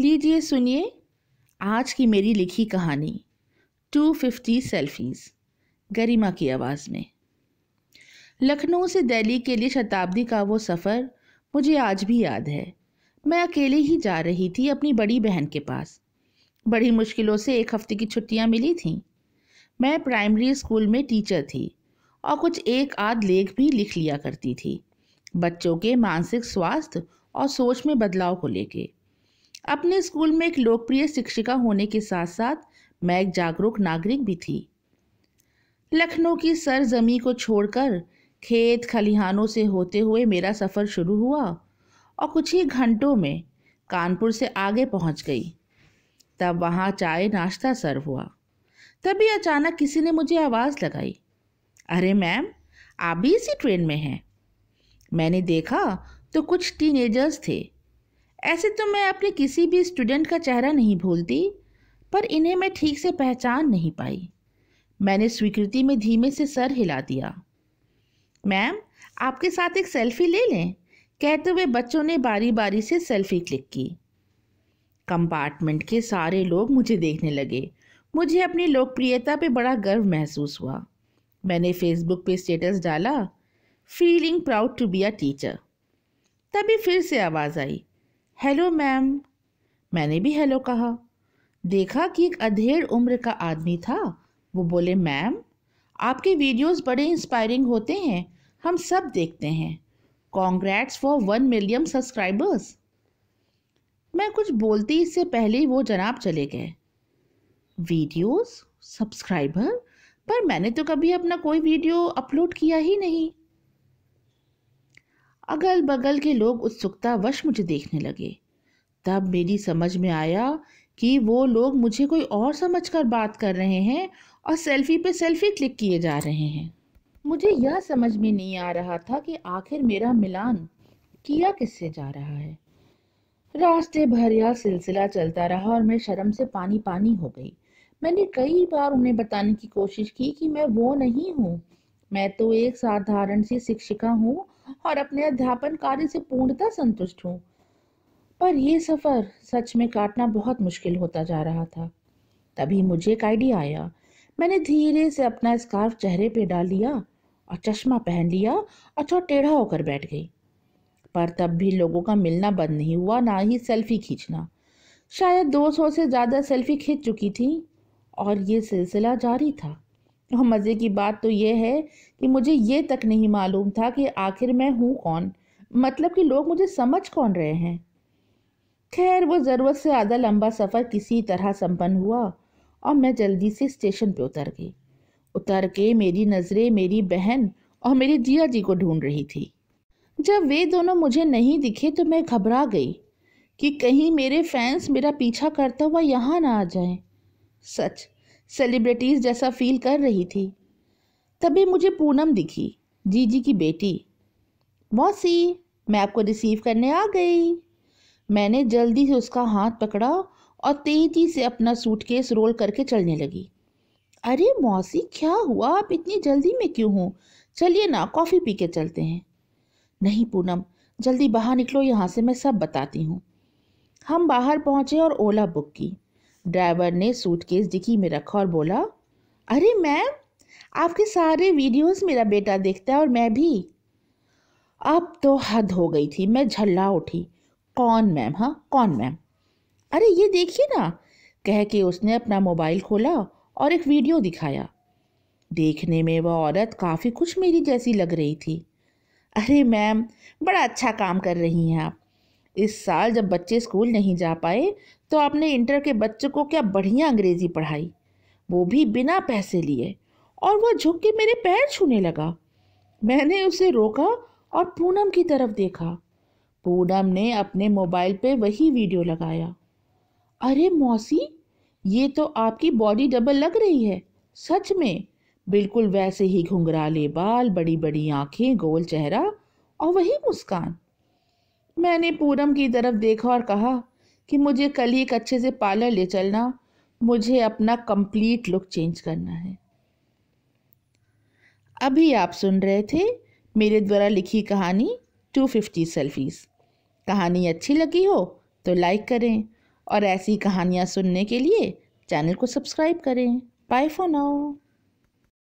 लीजिए सुनिए आज की मेरी लिखी कहानी टू फिफ्टी सेल्फीज गरिमा की आवाज़ में लखनऊ से दिल्ली के लिए शताब्दी का वो सफ़र मुझे आज भी याद है मैं अकेले ही जा रही थी अपनी बड़ी बहन के पास बड़ी मुश्किलों से एक हफ्ते की छुट्टियां मिली थीं मैं प्राइमरी स्कूल में टीचर थी और कुछ एक आध लेख भी लिख लिया करती थी बच्चों के मानसिक स्वास्थ्य और सोच में बदलाव को लेके अपने स्कूल में एक लोकप्रिय शिक्षिका होने के साथ साथ मैं एक जागरूक नागरिक भी थी लखनऊ की सरजमी को छोड़कर खेत खलिहानों से होते हुए मेरा सफ़र शुरू हुआ और कुछ ही घंटों में कानपुर से आगे पहुंच गई तब वहां चाय नाश्ता सर्व हुआ तभी अचानक किसी ने मुझे आवाज़ लगाई अरे मैम आप भी इसी ट्रेन में हैं मैंने देखा तो कुछ टीनेजर्स थे ऐसे तो मैं अपने किसी भी स्टूडेंट का चेहरा नहीं भूलती पर इन्हें मैं ठीक से पहचान नहीं पाई मैंने स्वीकृति में धीमे से सर हिला दिया मैम आपके साथ एक सेल्फी ले लें कहते हुए बच्चों ने बारी बारी से सेल्फी क्लिक की कंपार्टमेंट के सारे लोग मुझे देखने लगे मुझे अपनी लोकप्रियता पे बड़ा गर्व महसूस हुआ मैंने फेसबुक पे स्टेटस डाला feeling proud to be a teacher तभी फिर से आवाज़ आई हेलो मैम मैंने भी हेलो कहा देखा कि एक अधेड़ उम्र का आदमी था वो बोले मैम आपके वीडियोस बड़े इंस्पायरिंग होते हैं हम सब देखते हैं congrats for one million subscribers मैं कुछ बोलती इससे पहले ही वो जनाब चले गए वीडियोस सब्सक्राइबर पर मैंने तो कभी अपना कोई वीडियो अपलोड किया ही नहीं अगल बगल के लोग उत्सुकता वश मुझे देखने लगे तब मेरी समझ में आया कि वो लोग मुझे कोई और समझ कर बात कर रहे हैं और सेल्फी पे सेल्फी क्लिक किए जा रहे हैं मुझे यह समझ में नहीं आ रहा था कि आखिर मेरा मिलान किया किससे जा रहा है रास्ते भर यह सिलसिला चलता रहा और मैं शर्म से पानी पानी हो गई मैंने कई बार उन्हें बताने की कोशिश की कि मैं वो नहीं हूँ मैं तो एक साधारण सी शिक्षिका हूँ और अपने अध्यापन कार्य से पूर्णतः संतुष्ट हूँ पर यह सफ़र सच में काटना बहुत मुश्किल होता जा रहा था तभी मुझे एक आइडिया आया मैंने धीरे से अपना स्कार्फ चेहरे पे डाल लिया और चश्मा पहन लिया और थोड़ा टेढ़ा होकर बैठ गई पर तब भी लोगों का मिलना बंद नहीं हुआ ना ही सेल्फी खींचना शायद 200 से ज़्यादा सेल्फी खींच चुकी थी और ये सिलसिला जारी था और मज़े की बात तो ये है कि मुझे ये तक नहीं मालूम था कि आखिर मैं हूँ कौन मतलब कि लोग मुझे समझ कौन रहे हैं खैर वो ज़रूरत से आधा लंबा सफ़र किसी तरह संपन्न हुआ और मैं जल्दी से स्टेशन पे उतर गई उतर के मेरी नज़रें मेरी बहन और मेरी जिया जी को ढूंढ रही थी जब वे दोनों मुझे नहीं दिखे तो मैं घबरा गई कि कहीं मेरे फैंस मेरा पीछा करता हुआ यहाँ ना आ जाए सच सेलिब्रिटीज़ जैसा फील कर रही थी तभी मुझे पूनम दिखी जीजी की बेटी मौसी मैं आपको रिसीव करने आ गई मैंने जल्दी से उसका हाथ पकड़ा और तेजी से अपना सूटकेस रोल करके चलने लगी अरे मौसी क्या हुआ आप इतनी जल्दी में क्यों हो चलिए ना कॉफ़ी पी के चलते हैं नहीं पूनम जल्दी बाहर निकलो यहाँ से मैं सब बताती हूँ हम बाहर पहुँचे और ओला बुक की ड्राइवर ने सूटकेस डिकी में रखा और बोला अरे मैम आपके सारे वीडियोस मेरा बेटा देखता है और मैं भी अब तो हद हो गई थी मैं झल्ला उठी कौन मैम हाँ कौन मैम अरे ये देखिए ना कह के उसने अपना मोबाइल खोला और एक वीडियो दिखाया देखने में वह औरत काफ़ी कुछ मेरी जैसी लग रही थी अरे मैम बड़ा अच्छा काम कर रही हैं आप इस साल जब बच्चे स्कूल नहीं जा पाए तो आपने इंटर के बच्चों को क्या बढ़िया अंग्रेज़ी पढ़ाई वो भी बिना पैसे लिए और वह झुक के मेरे पैर छूने लगा मैंने उसे रोका और पूनम की तरफ देखा पूनम ने अपने मोबाइल पे वही वीडियो लगाया अरे मौसी ये तो आपकी बॉडी डबल लग रही है सच में बिल्कुल वैसे ही घुंघराले बाल बड़ी बड़ी आंखें गोल चेहरा और वही मुस्कान मैंने पूनम की तरफ देखा और कहा कि मुझे कल ही एक अच्छे से पार्लर ले चलना मुझे अपना कंप्लीट लुक चेंज करना है अभी आप सुन रहे थे मेरे द्वारा लिखी कहानी टू फिफ्टी सेल्फीज़ कहानी अच्छी लगी हो तो लाइक करें और ऐसी कहानियाँ सुनने के लिए चैनल को सब्सक्राइब करें बाय फॉर नाउ